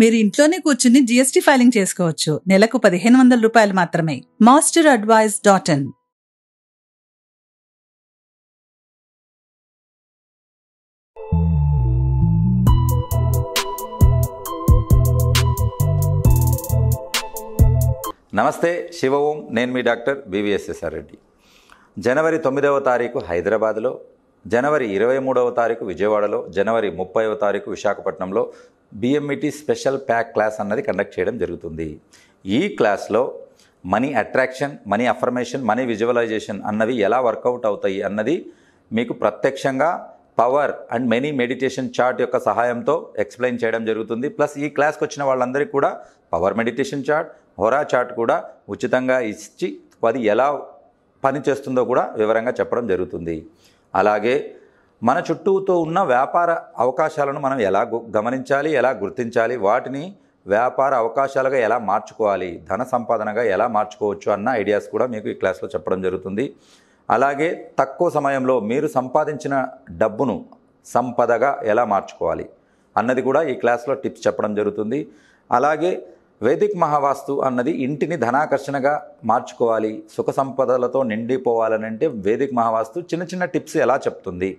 మీరు ఇంట్లోనే కూర్చుని జీఎస్టీ ఫైలింగ్ చేసుకోవచ్చు నెలకు పదిహేను వందల రూపాయలు మాత్రమే మాస్టర్ అడ్వైజ్ డాట్ ఇన్ నమస్తే శివ ఓం నేను మీ డాక్టర్ బీవీఎస్ఎస్ఆర్ రెడ్డి జనవరి తొమ్మిదవ తారీఖు హైదరాబాద్లో జనవరి ఇరవై మూడవ తారీఖు విజయవాడలో జనవరి ముప్పైవ తారీఖు విశాఖపట్నంలో బిఎంఈటీ స్పెషల్ ప్యాక్ క్లాస్ అన్నది కండక్ట్ చేయడం జరుగుతుంది ఈ క్లాస్లో money attraction money affirmation money visualisation అన్నవి ఎలా వర్కౌట్ అవుతాయి అన్నది మీకు ప్రత్యక్షంగా power and many meditation chart యొక్క సహాయంతో ఎక్స్ప్లెయిన్ చేయడం జరుగుతుంది ప్లస్ ఈ క్లాస్కి వచ్చిన వాళ్ళందరికీ కూడా power meditation chart hora chart కూడా ఉచితంగా ఇచ్చి అది ఎలా పనిచేస్తుందో కూడా వివరంగా చెప్పడం జరుగుతుంది అలాగే మన చుట్టూతో ఉన్న వ్యాపార అవకాశాలను మనం ఎలా గమనించాలి ఎలా గుర్తించాలి వాటిని వ్యాపార అవకాశాలుగా ఎలా మార్చుకోవాలి ధన సంపాదనగా ఎలా మార్చుకోవచ్చు అన్న ఐడియాస్ కూడా మీకు ఈ క్లాస్లో చెప్పడం జరుగుతుంది అలాగే తక్కువ సమయంలో మీరు సంపాదించిన డబ్బును సంపదగా ఎలా మార్చుకోవాలి అన్నది కూడా ఈ క్లాస్లో టిప్స్ చెప్పడం జరుగుతుంది అలాగే వేదిక్ మహావాస్తు అన్నది ఇంటిని ధనాకర్షణగా మార్చుకోవాలి సుఖ సంపదలతో నిండిపోవాలనంటే వేదిక్ మహావాస్తు చిన్న చిన్న టిప్స్ ఎలా చెప్తుంది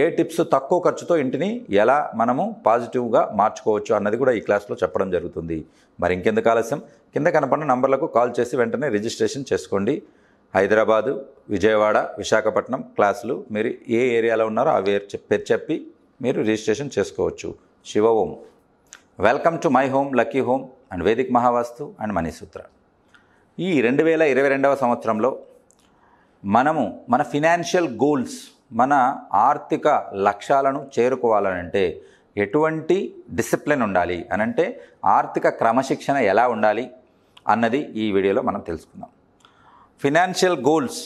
ఏ టిప్స్ తక్కువ ఖర్చుతో ఇంటిని ఎలా మనము పాజిటివ్గా మార్చుకోవచ్చు అన్నది కూడా ఈ క్లాస్లో చెప్పడం జరుగుతుంది మరి ఇంకెందుకు ఆలస్యం కింద కనపడిన నంబర్లకు కాల్ చేసి వెంటనే రిజిస్ట్రేషన్ చేసుకోండి హైదరాబాదు విజయవాడ విశాఖపట్నం క్లాసులు మీరు ఏ ఏరియాలో ఉన్నారో అవి పేరు చెప్పి మీరు రిజిస్ట్రేషన్ చేసుకోవచ్చు Shiva Om welcome to my home lucky home and Vedic Mahavastu and Manisutra ఈ రెండు వేల ఇరవై రెండవ సంవత్సరంలో మనము మన ఫినాన్షియల్ గోల్స్ మన ఆర్థిక లక్ష్యాలను చేరుకోవాలనంటే ఎటువంటి డిసిప్లిన్ ఉండాలి అనంటే ఆర్థిక క్రమశిక్షణ ఎలా ఉండాలి అన్నది ఈ వీడియోలో మనం తెలుసుకుందాం ఫినాన్షియల్ గోల్స్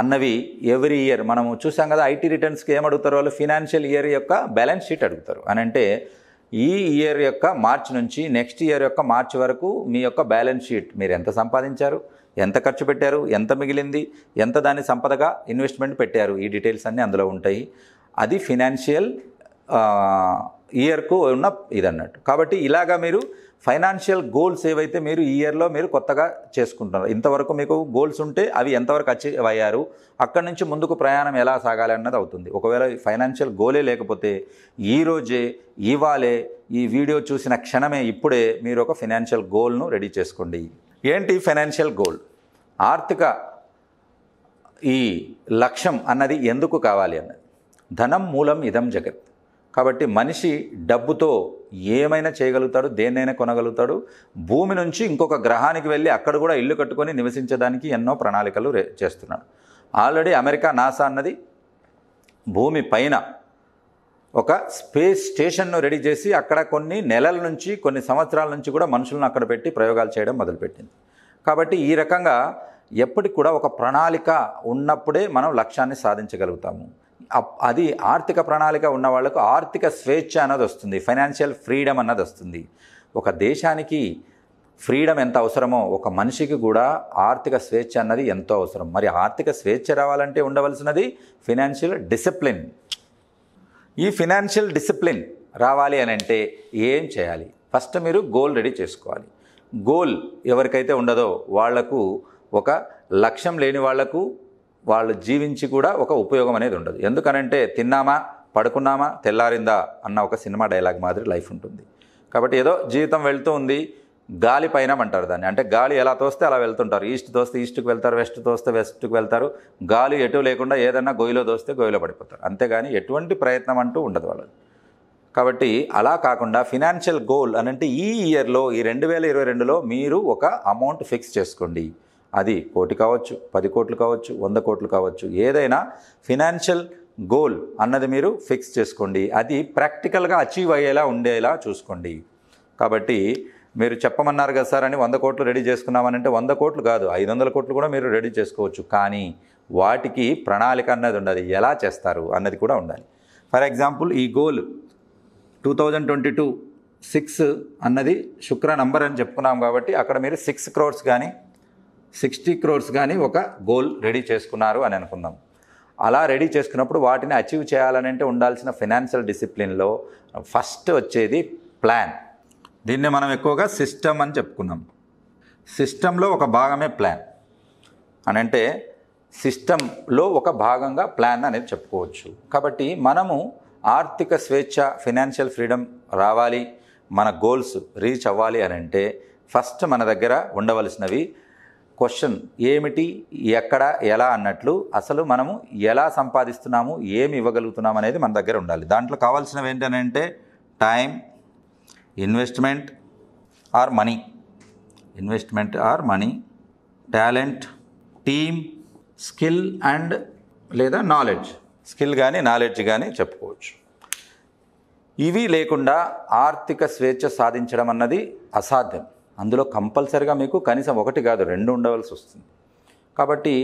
అన్నవి ఎవ్రీ ఇయర్ మనము చూసాం కదా ఐటీ రిటర్న్స్కి ఏం అడుగుతారు వాళ్ళు ఫినాన్షియల్ ఇయర్ యొక్క బ్యాలెన్స్ షీట్ అడుగుతారు అని అంటే ఈ ఇయర్ యొక్క మార్చ్ నుంచి నెక్స్ట్ ఇయర్ యొక్క మార్చ్ వరకు మీ యొక్క బ్యాలెన్స్ షీట్ మీరు ఎంత సంపాదించారు ఎంత ఖర్చు పెట్టారు ఎంత మిగిలింది ఎంత దాని సంపదగా ఇన్వెస్ట్మెంట్ పెట్టారు ఈ డీటెయిల్స్ అన్నీ అందులో ఉంటాయి అది ఫినాన్షియల్ ఇయర్కు ఉన్న ఇది అన్నట్టు కాబట్టి ఇలాగా మీరు ఫైనాన్షియల్ గోల్స్ ఏవైతే మీరు ఈ ఇయర్లో మీరు కొత్తగా చేసుకుంటున్నారు ఇంతవరకు మీకు గోల్స్ ఉంటే అవి ఎంతవరకు అచీవ్ అయ్యారు అక్కడి నుంచి ముందుకు ప్రయాణం ఎలా సాగాలి అన్నది అవుతుంది ఒకవేళ ఫైనాన్షియల్ గోలే లేకపోతే ఈరోజే ఇవాళే ఈ వీడియో చూసిన క్షణమే ఇప్పుడే మీరు ఒక ఫైనాన్షియల్ గోల్ను రెడీ చేసుకోండి ఏంటి ఫైనాన్షియల్ గోల్ ఆర్థిక ఈ లక్ష్యం అన్నది ఎందుకు కావాలి అన్నది ధనం మూలం ఇదం జగత్ కాబట్టి మనిషి డబ్బుతో ఏమైనా చేయగలుగుతాడు దేన్నైనా కొనగలుగుతాడు భూమి నుంచి ఇంకొక గ్రహానికి వెళ్ళి అక్కడ కూడా ఇల్లు కట్టుకొని నివసించడానికి ఎన్నో ప్రణాళికలు చేస్తున్నాడు ఆల్రెడీ అమెరికా నాసా అన్నది భూమి పైన ఒక స్పేస్ స్టేషన్ను రెడీ చేసి అక్కడ కొన్ని నెలల నుంచి కొన్ని సంవత్సరాల నుంచి కూడా మనుషులను అక్కడ పెట్టి ప్రయోగాలు చేయడం మొదలుపెట్టింది కాబట్టి ఈ రకంగా ఎప్పటికి కూడా ఒక ప్రణాళిక ఉన్నప్పుడే మనం లక్ష్యాన్ని సాధించగలుగుతాము అది ఆర్థిక ప్రణాళిక ఉన్న వాళ్ళకు ఆర్థిక స్వేచ్ఛ అన్నది వస్తుంది ఫైనాన్షియల్ ఫ్రీడమ్ అన్నది వస్తుంది ఒక దేశానికి ఫ్రీడమ్ ఎంత అవసరమో ఒక మనిషికి కూడా ఆర్థిక స్వేచ్ఛ అన్నది ఎంతో అవసరం మరి ఆర్థిక స్వేచ్ఛ రావాలంటే ఉండవలసినది ఫినాన్షియల్ డిసిప్లిన్ ఈ ఫినాన్షియల్ డిసిప్లిన్ రావాలి అని అంటే ఏం చేయాలి ఫస్ట్ మీరు గోల్ రెడీ చేసుకోవాలి గోల్ ఎవరికైతే ఉండదో వాళ్లకు ఒక లక్ష్యం లేని వాళ్లకు వాళ్ళు జీవించి కూడా ఒక ఉపయోగం అనేది ఉండదు ఎందుకనంటే తిన్నామా పడుకున్నామా తెల్లారిందా అన్న ఒక సినిమా డైలాగ్ మాదిరి లైఫ్ ఉంటుంది కాబట్టి ఏదో జీవితం వెళ్తూ ఉంది గాలి పైన అంటారు దాన్ని అంటే గాలి ఎలా తోస్తే అలా వెళ్తుంటారు ఈస్ట్ తోస్తే ఈస్ట్కి వెళ్తారు వెస్ట్ తోస్తే వెస్ట్కి వెళ్తారు గాలి ఎటు లేకుండా ఏదన్నా గోయిలో దోస్తే గోయిలో పడిపోతారు అంతేగాని ఎటువంటి ప్రయత్నం అంటూ ఉండదు వాళ్ళు కాబట్టి అలా కాకుండా ఫినాన్షియల్ గోల్ అని అంటే ఈ ఇయర్లో ఈ రెండు వేల ఇరవై రెండులో మీరు ఒక అమౌంట్ ఫిక్స్ చేసుకోండి అది కోటి కావచ్చు పది కోట్లు కావచ్చు వంద కోట్లు కావచ్చు ఏదైనా ఫినాన్షియల్ గోల్ అన్నది మీరు ఫిక్స్ చేసుకోండి అది ప్రాక్టికల్గా అచీవ్ అయ్యేలా ఉండేలా చూసుకోండి కాబట్టి మీరు చెప్పమన్నారు కదా సార్ అని వంద కోట్లు రెడీ చేసుకున్నామనంటే వంద కోట్లు కాదు ఐదు వందల కోట్లు కూడా మీరు రెడీ చేసుకోవచ్చు కానీ వాటికి ప్రణాళిక అన్నది ఉండదు ఎలా చేస్తారు అన్నది కూడా ఉండాలి ఫర్ ఎగ్జాంపుల్ ఈ goal two thousand twenty two six అన్నది శుక్ర నంబర్ అని చెప్పుకున్నాం కాబట్టి అక్కడ మీరు సిక్స్ క్రోర్స్ కానీ సిక్స్టీ క్రోర్స్ కానీ ఒక గోల్ రెడీ చేసుకున్నారు అని అనుకుందాం అలా రెడీ చేసుకున్నప్పుడు వాటిని అచీవ్ చేయాలనంటే ఉండాల్సిన ఫినాన్షియల్ డిసిప్లిన్లో ఫస్ట్ వచ్చేది ప్లాన్ దీన్ని మనం ఎక్కువగా సిస్టమ్ అని చెప్పుకున్నాం సిస్టంలో ఒక భాగమే ప్లాన్ అని అంటే సిస్టంలో ఒక భాగంగా ప్లాన్ అనేది చెప్పుకోవచ్చు కాబట్టి మనము ఆర్థిక స్వేచ్ఛ ఫినాన్షియల్ ఫ్రీడమ్ రావాలి మన గోల్స్ రీచ్ అవ్వాలి అని అంటే ఫస్ట్ మన దగ్గర ఉండవలసినవి క్వశ్చన్ ఏమిటి ఎక్కడ ఎలా అన్నట్లు అసలు మనము ఎలా సంపాదిస్తున్నాము ఏమి ఇవ్వగలుగుతున్నాము అనేది మన దగ్గర ఉండాలి దాంట్లో కావాల్సినవి ఏంటనంటే time investment or money investment or money talent team skill and లేదా నాలెడ్జ్ స్కిల్ కానీ నాలెడ్జ్ కానీ చెప్పుకోవచ్చు ఇవి లేకుండా ఆర్థిక స్వేచ్ఛ సాధించడం అన్నది అసాధ్యం అందులో కంపల్సరిగా మీకు కనీసం ఒకటి కాదు రెండు ఉండవలసి వస్తుంది కాబట్టి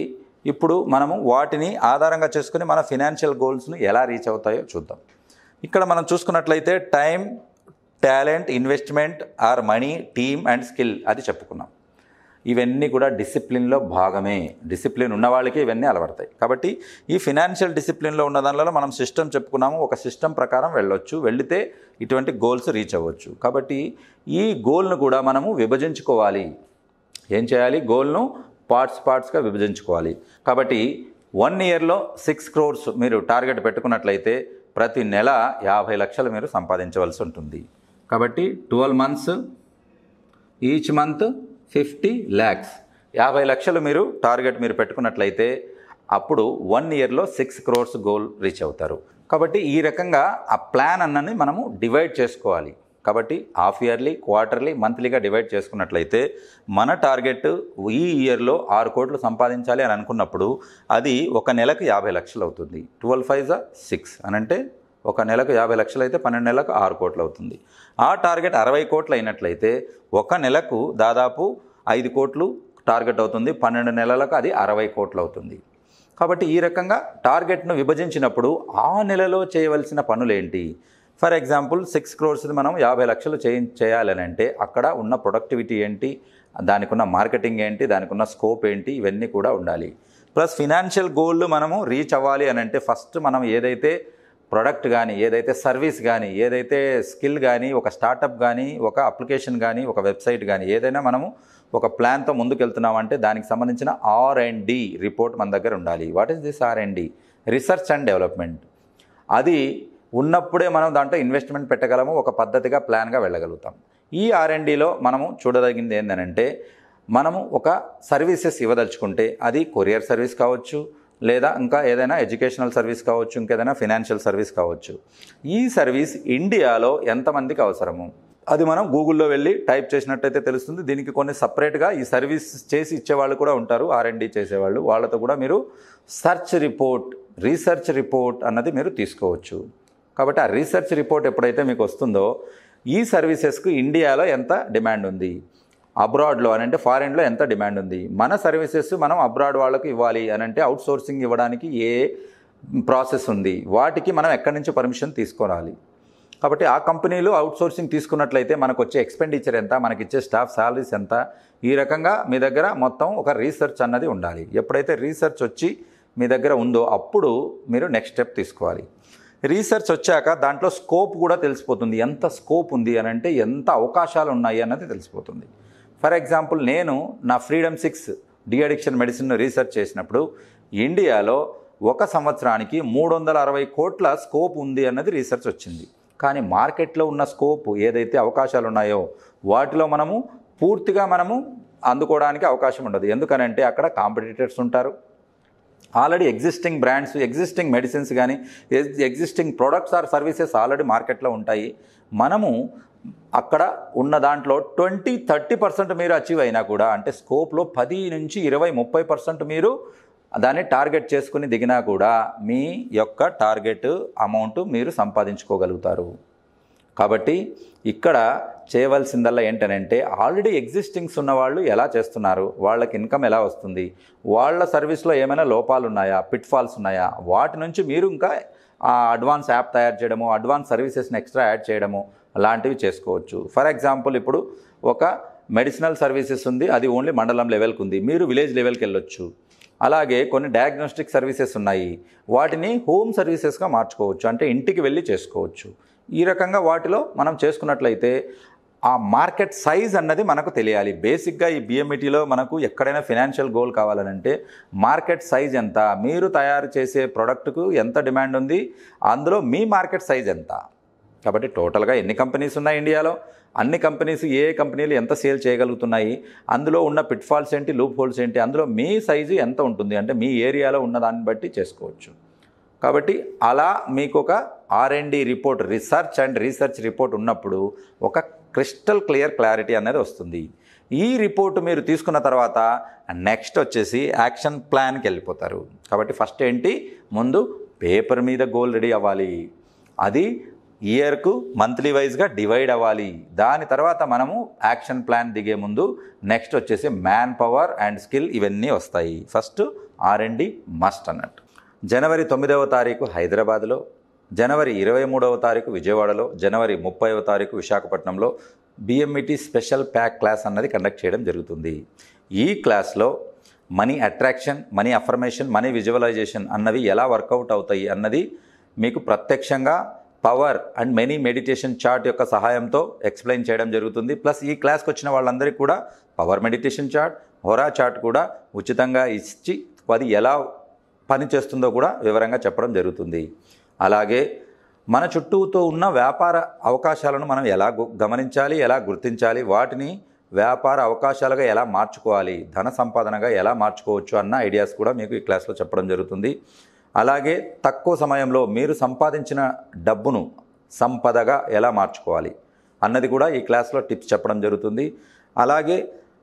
ఇప్పుడు మనము వాటిని ఆధారంగా చేసుకుని మన ఫినాన్షియల్ గోల్స్ను ఎలా రీచ్ అవుతాయో చూద్దాం ఇక్కడ మనం చూసుకున్నట్లయితే time talent investment or money team and skill అది చెప్పుకున్నాం ఇవన్నీ కూడా డిసిప్లిన్లో భాగమే డిసిప్లిన్ ఉన్న ఇవన్నీ అలవడతాయి కాబట్టి ఈ ఫినాన్షియల్ డిసిప్లిన్లో ఉన్న దానిలో మనం సిస్టమ్ చెప్పుకున్నాము ఒక సిస్టమ్ ప్రకారం వెళ్ళొచ్చు వెళితే ఇటువంటి గోల్స్ రీచ్ అవ్వచ్చు కాబట్టి ఈ గోల్ను కూడా మనము విభజించుకోవాలి ఏం చేయాలి గోల్ను పార్ట్స్ పార్ట్స్గా విభజించుకోవాలి కాబట్టి వన్ ఇయర్లో సిక్స్ క్రోర్స్ మీరు టార్గెట్ పెట్టుకున్నట్లయితే ప్రతి నెల యాభై లక్షలు మీరు సంపాదించవలసి ఉంటుంది కాబట్టి twelve months each month fifty lakhs యాభై లక్షలు మీరు టార్గెట్ మీరు పెట్టుకున్నట్లయితే అప్పుడు వన్ ఇయర్లో సిక్స్ క్రోర్స్ గోల్ రీచ్ అవుతారు కాబట్టి ఈ రకంగా ఆ ప్లాన్ అన్నది మనము డివైడ్ చేసుకోవాలి కాబట్టి హాఫ్ ఇయర్లీ క్వార్టర్లీ మంత్లీగా డివైడ్ చేసుకున్నట్లయితే మన టార్గెట్ ఈ ఇయర్లో ఆరు కోట్లు సంపాదించాలి అని అనుకున్నప్పుడు అది ఒక నెలకు యాభై లక్షలు అవుతుంది ట్వెల్వ్ ఫైవ్ సిక్స్ అనంటే ఒక నెలకు యాభై లక్షలు అయితే పన్నెండు నెలలకు ఆరు కోట్లు అవుతుంది ఆ టార్గెట్ అరవై కోట్లు అయినట్లయితే ఒక నెలకు దాదాపు ఐదు కోట్లు టార్గెట్ అవుతుంది పన్నెండు నెలలకు అది అరవై కోట్లు అవుతుంది కాబట్టి ఈ రకంగా టార్గెట్ను విభజించినప్పుడు ఆ నెలలో చేయవలసిన పనులేంటి ఫర్ ఎగ్జాంపుల్ సిక్స్ క్రోర్స్ది మనం యాభై లక్షలు చేయి చేయాలని అంటే అక్కడ ఉన్న ప్రొడక్టివిటీ ఏంటి దానికి ఉన్న మార్కెటింగ్ ఏంటి దానికి ఉన్న స్కోప్ ఏంటి ఇవన్నీ కూడా ఉండాలి ప్లస్ ఫినాన్షియల్ గోల్ మనము రీచ్ అవ్వాలి అని అంటే ఫస్ట్ మనం ఏదైతే ప్రొడక్ట్ కానీ ఏదైతే సర్వీస్ కానీ ఏదైతే స్కిల్ కానీ ఒక స్టార్టప్ కానీ ఒక అప్లికేషన్ కానీ ఒక వెబ్సైట్ కానీ ఏదైనా మనము ఒక ప్లాన్తో ముందుకెళ్తున్నామంటే దానికి సంబంధించిన ఆర్ అండ్ డి రిపోర్ట్ మన దగ్గర ఉండాలి what is this R and D research and development అది ఉన్నప్పుడే మనం దాంట్లో ఇన్వెస్ట్మెంట్ పెట్టగలము ఒక పద్ధతిగా ప్లాన్గా వెళ్ళగలుగుతాం ఈ ఆర్ అండ్ డిలో మనము చూడదగింది ఏంటంటే మనము ఒక సర్వీసెస్ ఇవ్వదలుచుకుంటే అది కొరియర్ సర్వీస్ కావచ్చు లేదా ఇంకా ఏదైనా ఎడ్యుకేషనల్ సర్వీస్ కావచ్చు ఇంకేదైనా ఫినాన్షియల్ సర్వీస్ కావచ్చు ఈ సర్వీస్ ఇండియాలో ఎంతమందికి అవసరము అది మనం గూగుల్లో వెళ్ళి టైప్ చేసినట్టయితే తెలుస్తుంది దీనికి కొన్ని సపరేట్గా ఈ సర్వీస్ చేసి ఇచ్చేవాళ్ళు కూడా ఉంటారు ఆర్ఎండి చేసేవాళ్ళు వాళ్ళతో కూడా మీరు సర్చ్ రిపోర్ట్ రీసెర్చ్ రిపోర్ట్ అన్నది మీరు తీసుకోవచ్చు కాబట్టి ఆ రీసెర్చ్ రిపోర్ట్ ఎప్పుడైతే మీకు వస్తుందో ఈ సర్వీసెస్కు ఇండియాలో ఎంత డిమాండ్ ఉంది అబ్రాడ్లో అని అంటే ఫారెన్లో ఎంత డిమాండ్ ఉంది మన సర్వీసెస్ మనం అబ్రాడ్ వాళ్ళకు ఇవ్వాలి అని అంటే అవుట్ సోర్సింగ్ ఇవ్వడానికి ఏ ప్రాసెస్ ఉంది వాటికి మనం ఎక్కడి నుంచి పర్మిషన్ తీసుకోవాలి కాబట్టి ఆ కంపెనీలు అవుట్ సోర్సింగ్ తీసుకున్నట్లయితే మనకు వచ్చే ఎక్స్పెండిచర్ ఎంత మనకి ఇచ్చే స్టాఫ్ శాలరీస్ ఎంత ఈ రకంగా మీ దగ్గర మొత్తం ఒక రీసెర్చ్ అన్నది ఉండాలి ఎప్పుడైతే రీసెర్చ్ వచ్చి మీ దగ్గర ఉందో అప్పుడు మీరు నెక్స్ట్ స్టెప్ తీసుకోవాలి రీసెర్చ్ వచ్చాక దాంట్లో స్కోప్ కూడా తెలిసిపోతుంది ఎంత స్కోప్ ఉంది అని అంటే ఎంత అవకాశాలు ఉన్నాయి అన్నది తెలిసిపోతుంది ఫర్ ఎగ్జాంపుల్ నేను నా freedom six deaddiction medicine research చేసినప్పుడు ఇండియాలో ఒక సంవత్సరానికి మూడు వందల అరవై కోట్ల స్కోప్ ఉంది అన్నది రీసెర్చ్ వచ్చింది కానీ మార్కెట్లో ఉన్న స్కోప్ ఏదైతే అవకాశాలు ఉన్నాయో వాటిలో మనము పూర్తిగా మనము అందుకోవడానికి అవకాశం ఉండదు ఎందుకనంటే అక్కడ కాంపిటేటర్స్ ఉంటారు already existing brands existing medicines కానీ existing products or services already మార్కెట్లో ఉంటాయి మనము అక్కడ ఉన్న దాంట్లో ట్వంటీ థర్టీ పర్సెంట్ మీరు అచీవ్ అయినా కూడా అంటే స్కోప్లో పది నుంచి ఇరవై ముప్పై పర్సెంట్ మీరు దాన్ని టార్గెట్ చేసుకుని దిగినా కూడా మీ యొక్క టార్గెట్ అమౌంట్ మీరు సంపాదించుకోగలుగుతారు కాబట్టి ఇక్కడ చేయవలసిందల్లా ఏంటనంటే ఆల్రెడీ ఎగ్జిస్టింగ్స్ ఉన్న వాళ్ళు ఎలా చేస్తున్నారు వాళ్ళకి ఇన్కమ్ ఎలా వస్తుంది వాళ్ళ సర్వీస్లో ఏమైనా లోపాలు ఉన్నాయా పిట్ఫాల్స్ ఉన్నాయా వాటి నుంచి మీరు ఇంకా అడ్వాన్స్ యాప్ తయారు చేయడము అడ్వాన్స్ సర్వీసెస్ని ఎక్స్ట్రా యాడ్ చేయడము లాంటివి చేసుకోవచ్చు ఫర్ ఎగ్జాంపుల్ ఇప్పుడు ఒక మెడిసినల్ సర్వీసెస్ ఉంది అది ఓన్లీ మండలం లెవెల్కి ఉంది మీరు విలేజ్ లెవెల్కి వెళ్ళొచ్చు అలాగే కొన్ని డయాగ్నోస్టిక్ సర్వీసెస్ ఉన్నాయి వాటిని హోమ్ సర్వీసెస్గా మార్చుకోవచ్చు అంటే ఇంటికి వెళ్ళి చేసుకోవచ్చు ఈ రకంగా వాటిలో మనం చేసుకున్నట్లయితే ఆ మార్కెట్ సైజ్ అన్నది మనకు తెలియాలి బేసిక్గా ఈ బిఎంఈటీలో e మనకు ఎక్కడైనా ఫినాన్షియల్ గోల్ కావాలంటే మార్కెట్ సైజ్ ఎంత మీరు తయారు చేసే ప్రోడక్ట్కు ఎంత డిమాండ్ ఉంది అందులో మీ మార్కెట్ సైజ్ ఎంత కాబట్టి టోటల్గా ఎన్ని కంపెనీస్ ఉన్నాయి ఇండియాలో అన్ని కంపెనీస్ ఏ కంపెనీలు ఎంత సేల్ చేయగలుగుతున్నాయి అందులో ఉన్న పిట్ఫాల్స్ ఏంటి లూప్ హోల్స్ ఏంటి అందులో మీ సైజు ఎంత ఉంటుంది అంటే మీ ఏరియాలో ఉన్న దాన్ని బట్టి చేసుకోవచ్చు కాబట్టి అలా మీకు ఒక RMD report research and research report ఉన్నప్పుడు ఒక క్రిస్టల్ క్లియర్ క్లారిటీ అనేది వస్తుంది ఈ రిపోర్ట్ మీరు తీసుకున్న తర్వాత నెక్స్ట్ వచ్చేసి యాక్షన్ ప్లాన్కి వెళ్ళిపోతారు కాబట్టి ఫస్ట్ ఏంటి ముందు పేపర్ మీద గోల్ రెడీ అవ్వాలి అది ఇయర్కు మంత్లీ వైజ్గా డివైడ్ అవ్వాలి దాని తర్వాత మనము యాక్షన్ ప్లాన్ దిగే ముందు నెక్స్ట్ వచ్చేసి మ్యాన్ పవర్ అండ్ స్కిల్ ఇవన్నీ వస్తాయి ఫస్ట్ ఆర్ఎండి మస్ట్ అన్నట్టు జనవరి తొమ్మిదవ తారీఖు హైదరాబాద్లో జనవరి ఇరవై మూడవ తారీఖు విజయవాడలో జనవరి ముప్పైవ తారీఖు విశాఖపట్నంలో BMET e special pack class అన్నది కండక్ట్ చేయడం జరుగుతుంది ఈ క్లాస్లో money attraction money affirmation money visualisation అన్నవి ఎలా వర్కౌట్ అవుతాయి అన్నది మీకు ప్రత్యక్షంగా power and many meditation chart యొక్క సహాయంతో ఎక్స్ప్లెయిన్ చేయడం జరుగుతుంది ప్లస్ ఈ క్లాస్కి వచ్చిన వాళ్ళందరికీ కూడా power meditation chart hora chart కూడా ఉచితంగా ఇచ్చి అది ఎలా పనిచేస్తుందో కూడా వివరంగా చెప్పడం జరుగుతుంది అలాగే మన చుట్టూతో ఉన్న వ్యాపార అవకాశాలను మనం ఎలా గమనించాలి ఎలా గుర్తించాలి వాటిని వ్యాపార అవకాశాలుగా ఎలా మార్చుకోవాలి ధన సంపాదనగా ఎలా మార్చుకోవచ్చు అన్న ఐడియాస్ కూడా మీకు ఈ క్లాస్లో చెప్పడం జరుగుతుంది అలాగే తక్కువ సమయంలో మీరు సంపాదించిన డబ్బును సంపదగా ఎలా మార్చుకోవాలి అన్నది కూడా ఈ క్లాస్లో టిప్స్ చెప్పడం జరుగుతుంది అలాగే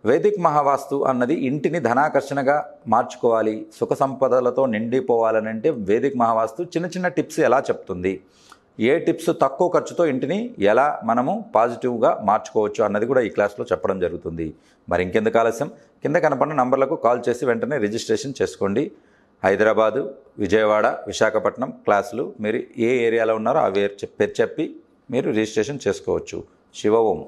వేదిక్ మహావాస్తు అన్నది ఇంటిని ధనాకర్షణగా మార్చుకోవాలి సుఖ సంపదలతో నిండిపోవాలనంటే వేదిక్ మహావాస్తు చిన్న చిన్న టిప్స్ ఎలా చెప్తుంది ఏ టిప్స్ తక్కువ ఖర్చుతో ఇంటిని ఎలా మనము పాజిటివ్గా మార్చుకోవచ్చు అన్నది కూడా ఈ క్లాస్లో చెప్పడం జరుగుతుంది మరి ఇంకెందుకు ఆలస్యం కింద కనపడిన నంబర్లకు కాల్ చేసి వెంటనే రిజిస్ట్రేషన్ చేసుకోండి హైదరాబాదు విజయవాడ విశాఖపట్నం క్లాసులు మీరు ఏ ఏరియాలో ఉన్నారో అవి చెప్పి మీరు రిజిస్ట్రేషన్ చేసుకోవచ్చు శివ ఓం